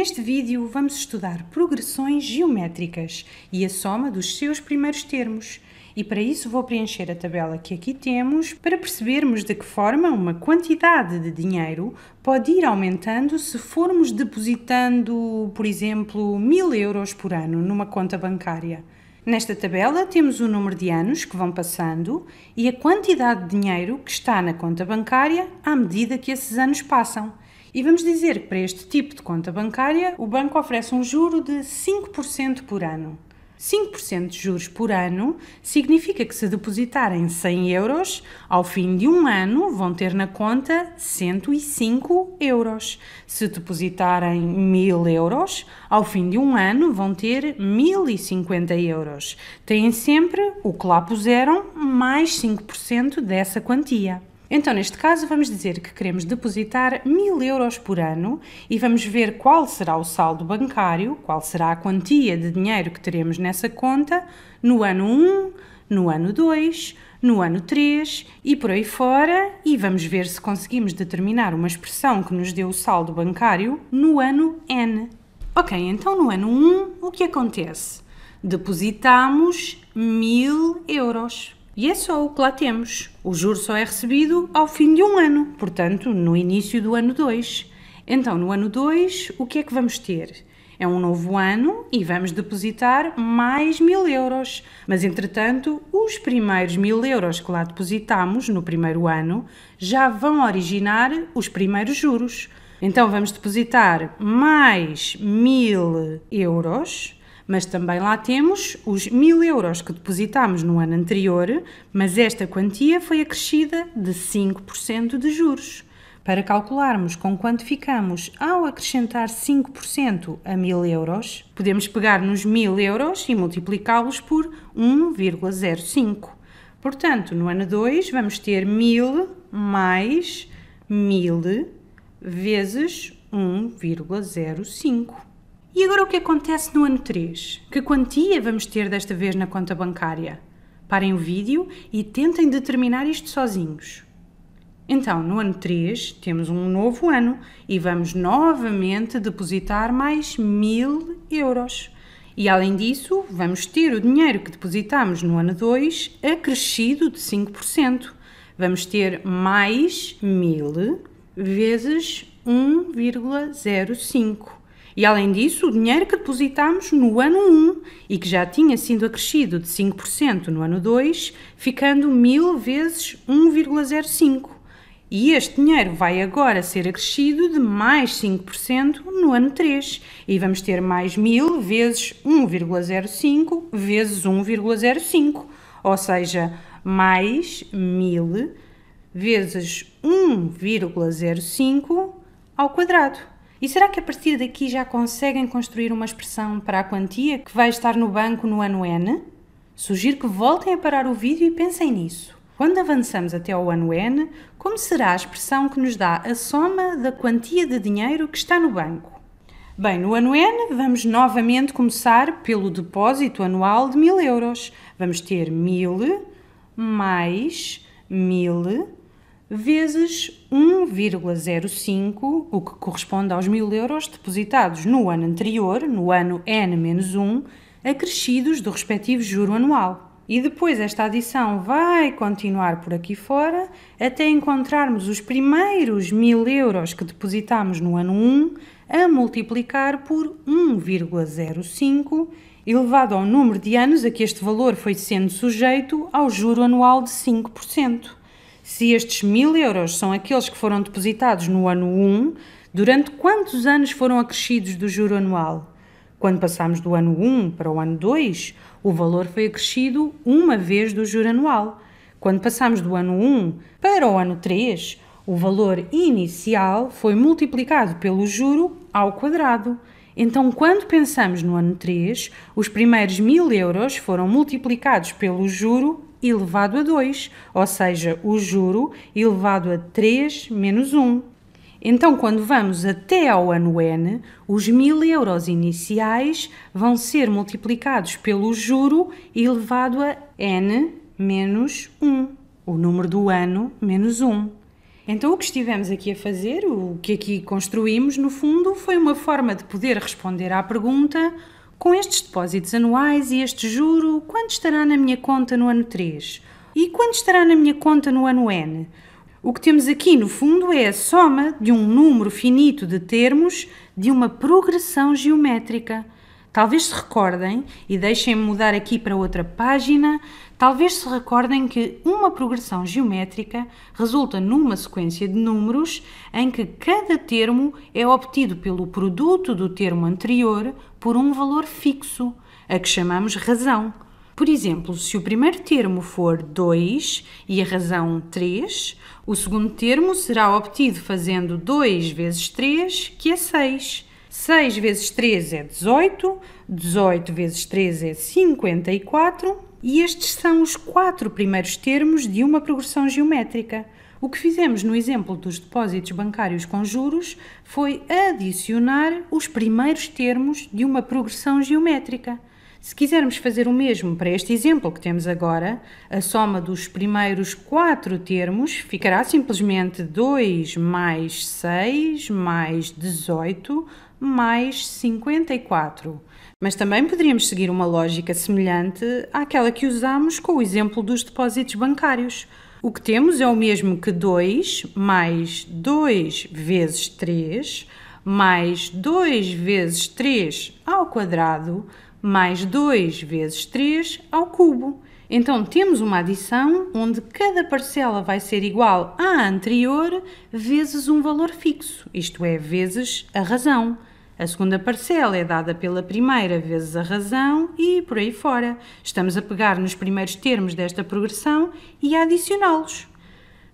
Neste vídeo vamos estudar progressões geométricas e a soma dos seus primeiros termos. E para isso vou preencher a tabela que aqui temos para percebermos de que forma uma quantidade de dinheiro pode ir aumentando se formos depositando, por exemplo, mil euros por ano numa conta bancária. Nesta tabela temos o número de anos que vão passando e a quantidade de dinheiro que está na conta bancária à medida que esses anos passam. E vamos dizer que para este tipo de conta bancária, o banco oferece um juro de 5% por ano. 5% de juros por ano significa que se depositarem 100 euros, ao fim de um ano vão ter na conta 105 euros. Se depositarem 1000 euros, ao fim de um ano vão ter 1050 euros. Têm sempre o que lá puseram mais 5% dessa quantia. Então, neste caso, vamos dizer que queremos depositar 1000 euros por ano e vamos ver qual será o saldo bancário, qual será a quantia de dinheiro que teremos nessa conta no ano 1, no ano 2, no ano 3 e por aí fora, e vamos ver se conseguimos determinar uma expressão que nos dê o saldo bancário no ano N. Ok, então no ano 1, o que acontece? Depositamos 1000 euros. E é só o que lá temos. O juro só é recebido ao fim de um ano, portanto, no início do ano 2. Então, no ano 2, o que é que vamos ter? É um novo ano e vamos depositar mais mil euros. Mas, entretanto, os primeiros mil euros que lá depositamos no primeiro ano já vão originar os primeiros juros. Então, vamos depositar mais mil euros mas também lá temos os 1000 euros que depositámos no ano anterior, mas esta quantia foi acrescida de 5% de juros. Para calcularmos com quanto ficamos ao acrescentar 5% a 1000 euros, podemos pegar nos 1000 euros e multiplicá-los por 1,05. Portanto, no ano 2 vamos ter 1000 mais 1000 vezes 1,05. E agora o que acontece no ano 3? Que quantia vamos ter desta vez na conta bancária? Parem o vídeo e tentem determinar isto sozinhos. Então, no ano 3, temos um novo ano e vamos novamente depositar mais 1000 euros. E além disso, vamos ter o dinheiro que depositamos no ano 2 acrescido de 5%. Vamos ter mais 1000 vezes 1,05 e além disso, o dinheiro que depositámos no ano 1 e que já tinha sido acrescido de 5% no ano 2, ficando 1000 vezes 1,05. E este dinheiro vai agora ser acrescido de mais 5% no ano 3. E vamos ter mais 1000 vezes 1,05 vezes 1,05. Ou seja, mais 1000 vezes 1,05 ao quadrado. E será que a partir daqui já conseguem construir uma expressão para a quantia que vai estar no banco no ano N? Sugiro que voltem a parar o vídeo e pensem nisso. Quando avançamos até ao ano N, como será a expressão que nos dá a soma da quantia de dinheiro que está no banco? Bem, no ano N vamos novamente começar pelo depósito anual de 1000 euros. Vamos ter 1000 mais 1000 vezes 1,05, o que corresponde aos 1.000 euros depositados no ano anterior, no ano N-1, acrescidos do respectivo juro anual. E depois esta adição vai continuar por aqui fora até encontrarmos os primeiros 1.000 euros que depositamos no ano 1 a multiplicar por 1,05 elevado ao número de anos a que este valor foi sendo sujeito ao juro anual de 5% se estes mil euros são aqueles que foram depositados no ano 1, durante quantos anos foram acrescidos do juro anual? Quando passamos do ano 1 para o ano 2, o valor foi acrescido uma vez do juro anual. Quando passamos do ano 1 para o ano 3, o valor inicial foi multiplicado pelo juro ao quadrado. Então, quando pensamos no ano 3, os primeiros mil euros foram multiplicados pelo juro elevado a 2, ou seja, o juro elevado a 3 menos 1. Então, quando vamos até ao ano N, os 1000 euros iniciais vão ser multiplicados pelo juro elevado a N menos 1, o número do ano menos 1. Então, o que estivemos aqui a fazer, o que aqui construímos, no fundo, foi uma forma de poder responder à pergunta com estes depósitos anuais e este juro, quanto estará na minha conta no ano 3? E quanto estará na minha conta no ano N? O que temos aqui, no fundo, é a soma de um número finito de termos de uma progressão geométrica. Talvez se recordem, e deixem-me mudar aqui para outra página, talvez se recordem que uma progressão geométrica resulta numa sequência de números em que cada termo é obtido pelo produto do termo anterior por um valor fixo, a que chamamos razão. Por exemplo, se o primeiro termo for 2 e a razão 3, o segundo termo será obtido fazendo 2 vezes 3, que é 6. 6 vezes 3 é 18, 18 vezes 3 é 54, e estes são os quatro primeiros termos de uma progressão geométrica. O que fizemos no exemplo dos depósitos bancários com juros foi adicionar os primeiros termos de uma progressão geométrica. Se quisermos fazer o mesmo para este exemplo que temos agora, a soma dos primeiros quatro termos ficará simplesmente 2 mais 6 mais 18 mais 54. Mas também poderíamos seguir uma lógica semelhante àquela que usamos com o exemplo dos depósitos bancários. O que temos é o mesmo que 2 mais 2 vezes 3 mais 2 vezes 3 ao quadrado mais 2 vezes 3 ao cubo. Então temos uma adição onde cada parcela vai ser igual à anterior vezes um valor fixo, isto é, vezes a razão. A segunda parcela é dada pela primeira vezes a razão e por aí fora. Estamos a pegar nos primeiros termos desta progressão e a adicioná-los.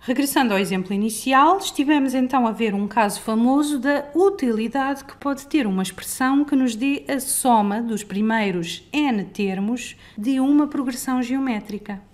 Regressando ao exemplo inicial, estivemos então a ver um caso famoso da utilidade que pode ter uma expressão que nos dê a soma dos primeiros n termos de uma progressão geométrica.